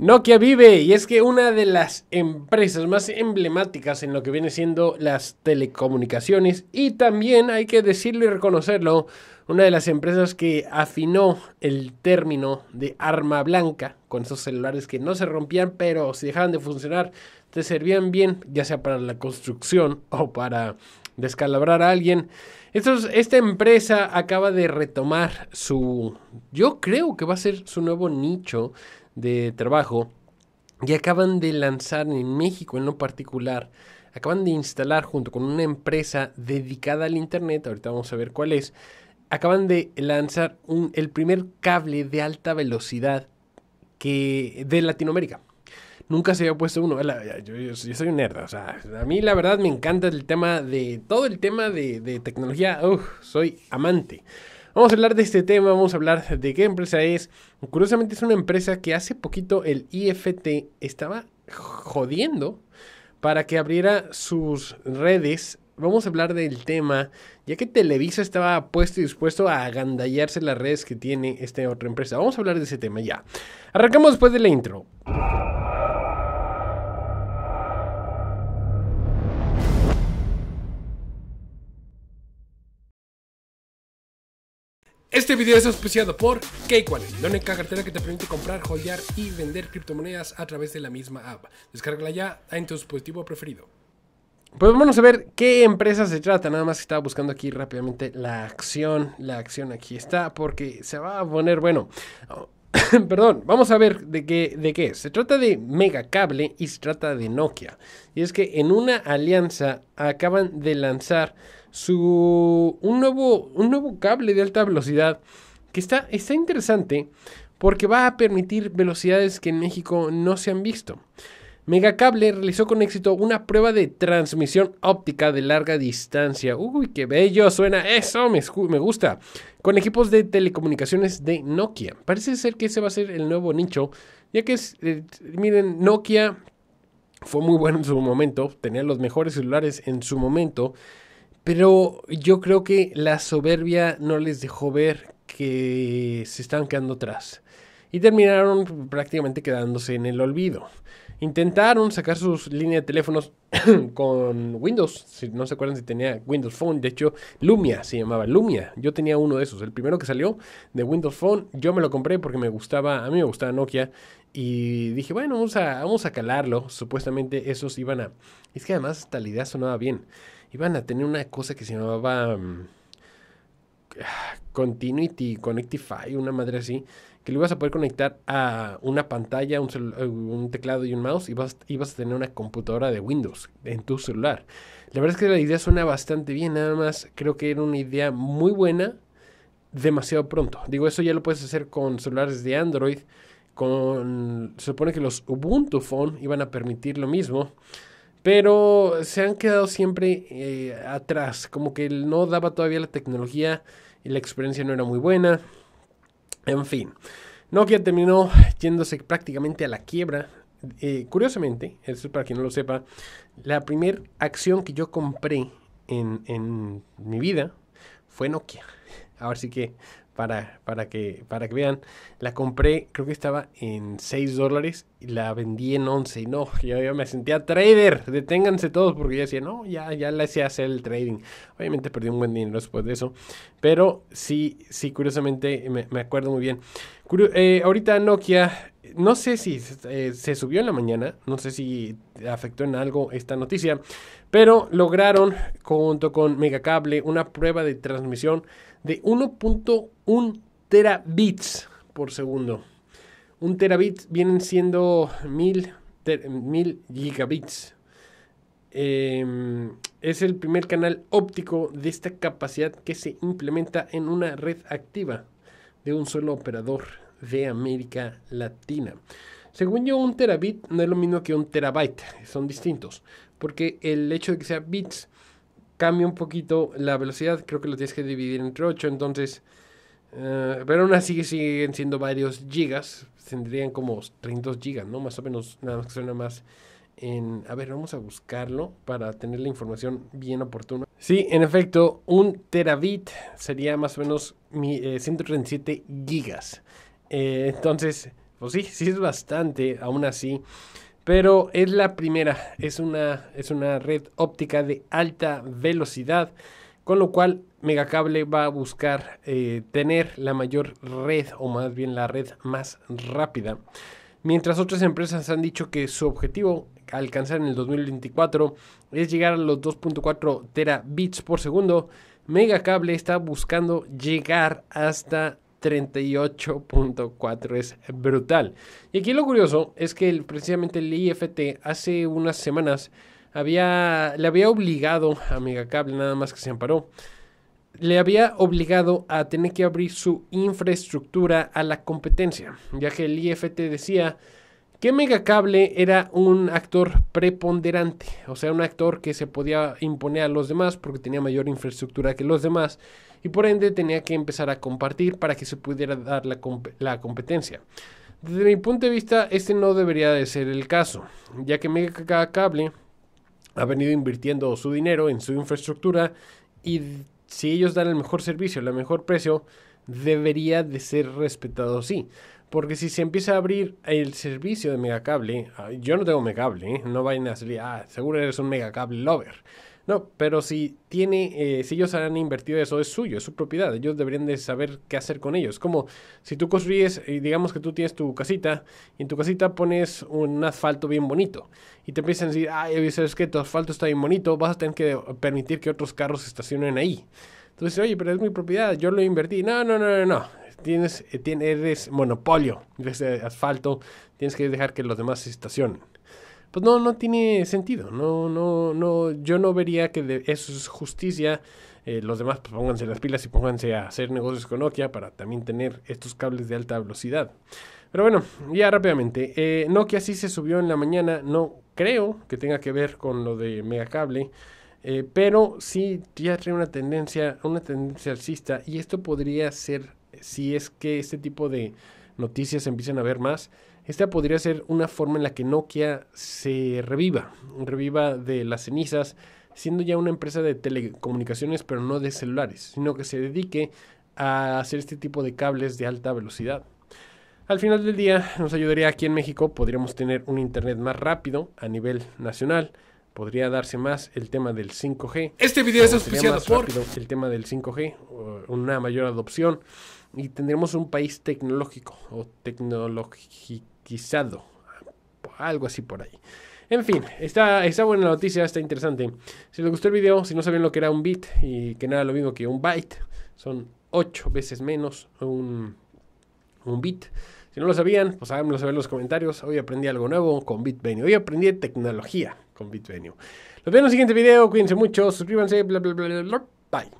Nokia vive y es que una de las empresas más emblemáticas en lo que viene siendo las telecomunicaciones y también hay que decirlo y reconocerlo, una de las empresas que afinó el término de arma blanca con esos celulares que no se rompían pero si dejaban de funcionar te servían bien ya sea para la construcción o para descalabrar a alguien. esta empresa acaba de retomar su, yo creo que va a ser su nuevo nicho de trabajo y acaban de lanzar en México en lo particular, acaban de instalar junto con una empresa dedicada al Internet, ahorita vamos a ver cuál es, acaban de lanzar el primer cable de alta velocidad que, de Latinoamérica. Nunca se había puesto uno. Yo, soy un nerd. O sea, a mí la verdad me encanta el tema de. Todo el tema de, tecnología. soy amante. Vamos a hablar de este tema, vamos a hablar de qué empresa es. Curiosamente es una empresa que hace poquito el IFT estaba jodiendo para que abriera sus redes. Vamos a hablar del tema, ya que Televisa estaba puesto y dispuesto a agandallarse las redes que tiene esta otra empresa. Vamos a hablar de ese tema ya. Arrancamos después de la intro. Este video es auspiciado por KCoin, la única cartera que te permite comprar, holdear y vender criptomonedas a través de la misma app. Descárgala ya en tu dispositivo preferido. Pues vamos a ver qué empresa se trata. Nada más estaba buscando aquí rápidamente la acción. La acción aquí está porque se va a poner, bueno, Perdón, vamos a ver de qué, de qué Se trata de Mega Cable y se trata de Nokia. Y es que en una alianza acaban de lanzar su, un, nuevo, un nuevo cable de alta velocidad que está, está interesante porque va a permitir velocidades que en México no se han visto. Megacable realizó con éxito una prueba de transmisión óptica de larga distancia. Uy, qué bello suena eso, me, me, gusta. Con equipos de telecomunicaciones de Nokia. Parece ser que ese va a ser el nuevo nicho, ya que, eh, miren, Nokia fue muy bueno en su momento, tenía los mejores celulares en su momento. Pero yo creo que la soberbia no les dejó ver que se estaban quedando atrás. Y terminaron prácticamente quedándose en el olvido. Intentaron sacar sus líneas de teléfonos con Windows. Si no se acuerdan si tenía Windows Phone. De hecho, Lumia se llamaba Lumia. Yo tenía uno de esos. El primero que salió de Windows Phone. Yo me lo compré porque me gustaba. A mí me gustaba Nokia. Y dije, bueno, vamos a, a calarlo. Supuestamente esos iban a. Es que además hasta idea sonaba bien. Iban a tener una cosa que se llamaba. Mm, ah, Continuity, Connectify, una madre así que lo ibas a poder conectar a una pantalla, un, eh, teclado y un mouse y vas, ibas a tener una computadora de Windows en tu celular. La verdad es que la idea suena bastante bien, nada más creo que era una idea muy buena demasiado pronto. Digo, eso ya lo puedes hacer con celulares de Android, con... Se supone que los Ubuntu Phone iban a permitir lo mismo pero se han quedado siempre eh, atrás, como que no daba todavía la tecnología y la experiencia no era muy buena. En fin, Nokia terminó yéndose prácticamente a la quiebra. Eh, curiosamente, eso es para quien no lo sepa, la primera acción que yo compré en, en mi vida fue Nokia. Ahora sí que para, que, para que vean. La compré, creo que estaba en 6 dólares y la vendí en 11. No, yo, yo me sentía trader. Deténganse todos porque yo decía, no, ya, ya la hacía hacer el trading. Obviamente perdí un buen dinero después de eso. Pero sí, sí, curiosamente me, acuerdo muy bien. Eh, ahorita Nokia no sé si eh, se subió en la mañana, no sé si afectó en algo esta noticia, pero lograron junto con Megacable una prueba de transmisión de 1.1 terabits por segundo. Un terabit vienen siendo mil, gigabits. Em, es el primer canal óptico de esta capacidad que se implementa en una red activa de un solo operador de América Latina. Según yo, un terabit no es lo mismo que un terabyte, son distintos, porque el hecho de que sea bits cambia un poquito la velocidad, creo que lo tienes que dividir entre 8, entonces, eh, pero aún así siguen siendo varios gigas, tendrían como 32 gigas, ¿no? Más o menos, nada más que suena más en... A ver, vamos a buscarlo para tener la información bien oportuna. Sí, en efecto, un terabit sería más o menos 137 eh, gigas. Eh, entonces, pues sí, sí es bastante, aún así. Pero es la primera, es una, es una red óptica de alta velocidad, con lo cual Megacable va a buscar eh, tener la mayor red, o más bien la red más rápida. Mientras otras empresas han dicho que su objetivo alcanzar en el 2024 es llegar a los 2.4 terabits por segundo, Megacable está buscando llegar hasta 38.4 es brutal. Y aquí lo curioso es que precisamente el IFT hace unas semanas había, le había obligado a Cable nada más que se amparó, le había obligado a tener que abrir su infraestructura a la competencia, ya que el IFT decía que Megacable era un actor preponderante, o sea, un actor que se podía imponer a los demás porque tenía mayor infraestructura que los demás y por ende tenía que empezar a compartir para que se pudiera dar la, competencia. Desde mi punto de vista, este no debería de ser el caso, ya que Megacable ha venido invirtiendo su dinero en su infraestructura y si ellos dan el mejor servicio, el mejor precio, debería de ser respetado sí. Porque si se empieza a abrir el servicio de megacable, ah, yo no tengo megacable, ¿eh? no vayan a salir, ah, seguro eres un megacable lover. No, pero si tiene, eh, si ellos han invertido eso, es suyo, es su propiedad. Ellos deberían de saber qué hacer con ellos. Como si tú construyes, eh, digamos que tú tienes tu casita, y en tu casita pones un asfalto bien bonito. Y te empiezan a decir, ay, sabes que tu asfalto está bien bonito, vas a tener que permitir que otros carros estacionen ahí. Entonces, oye, pero es mi propiedad, yo lo invertí. No, no, no, no, no tienes, eh, tienes, eres monopolio, asfalto, tienes que dejar que los demás se estacionen. Pues no, no tiene sentido. No, no, no, yo no vería que eso es justicia. Eh, los demás pues, pónganse las pilas y pónganse a hacer negocios con Nokia para también tener estos cables de alta velocidad. Pero bueno, ya rápidamente. Eh, Nokia sí se subió en la mañana. No creo que tenga que ver con lo de Megacable. Eh, pero sí ya trae una tendencia, una tendencia alcista y esto podría ser si es que este tipo de noticias empiecen empiezan a ver más, esta podría ser una forma en la que Nokia se reviva, reviva de las cenizas, siendo ya una empresa de telecomunicaciones, pero no de celulares, sino que se dedique a hacer este tipo de cables de alta velocidad. Al final del día nos ayudaría aquí en México, podríamos tener un Internet más rápido a nivel nacional, podría darse más el tema del 5G. Este video es auspiciado por el tema del 5G, una mayor adopción y tendremos un país tecnológico o tecnologizado, algo así por ahí. En fin, está, buena la noticia, está interesante. Si les gustó el video, si no sabían lo que era un bit y que nada lo mismo que un byte, son 8 veces menos un, un bit. Si no lo sabían, pues háganmelo saber en los comentarios. Hoy aprendí algo nuevo con Bitvenue. Hoy aprendí tecnología con Bitvenue. Los veo en el siguiente video. Cuídense mucho. Suscríbanse. bla, bla, bla. Bye.